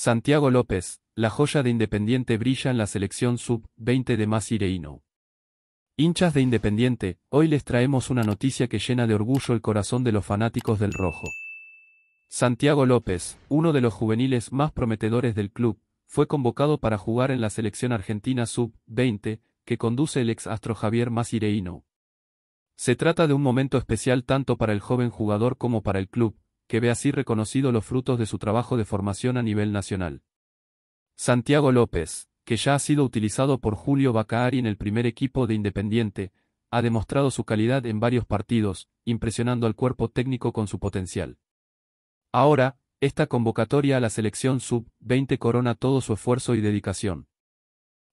Santiago López, la joya de Independiente brilla en la selección sub-20 de Masireino. Hinchas de Independiente, hoy les traemos una noticia que llena de orgullo el corazón de los fanáticos del rojo. Santiago López, uno de los juveniles más prometedores del club, fue convocado para jugar en la selección argentina sub-20, que conduce el ex astro Javier Masireino. Se trata de un momento especial tanto para el joven jugador como para el club, que ve así reconocido los frutos de su trabajo de formación a nivel nacional. Santiago López, que ya ha sido utilizado por Julio Bacari en el primer equipo de Independiente, ha demostrado su calidad en varios partidos, impresionando al cuerpo técnico con su potencial. Ahora, esta convocatoria a la selección sub-20 corona todo su esfuerzo y dedicación.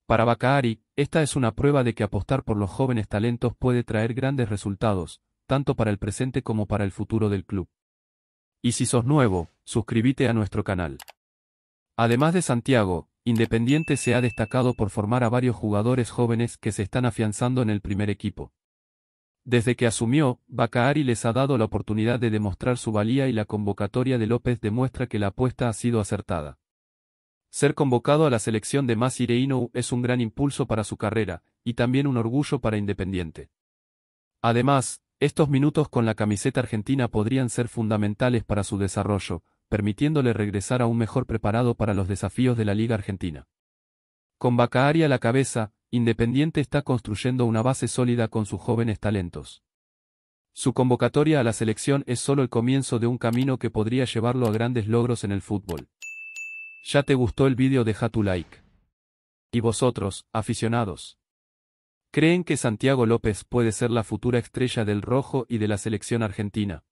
Para Bacari, esta es una prueba de que apostar por los jóvenes talentos puede traer grandes resultados, tanto para el presente como para el futuro del club. Y si sos nuevo, suscríbete a nuestro canal. Además de Santiago, Independiente se ha destacado por formar a varios jugadores jóvenes que se están afianzando en el primer equipo. Desde que asumió, Bacaari les ha dado la oportunidad de demostrar su valía y la convocatoria de López demuestra que la apuesta ha sido acertada. Ser convocado a la selección de Masireino es un gran impulso para su carrera, y también un orgullo para Independiente. Además, estos minutos con la camiseta argentina podrían ser fundamentales para su desarrollo, permitiéndole regresar a un mejor preparado para los desafíos de la Liga Argentina. Con Bacaari a la cabeza, Independiente está construyendo una base sólida con sus jóvenes talentos. Su convocatoria a la selección es solo el comienzo de un camino que podría llevarlo a grandes logros en el fútbol. ¿Ya te gustó el vídeo? Deja tu like. Y vosotros, aficionados creen que Santiago López puede ser la futura estrella del rojo y de la selección argentina.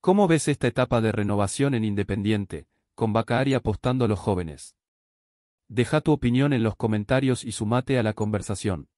¿Cómo ves esta etapa de renovación en Independiente, con Bacari apostando a los jóvenes? Deja tu opinión en los comentarios y sumate a la conversación.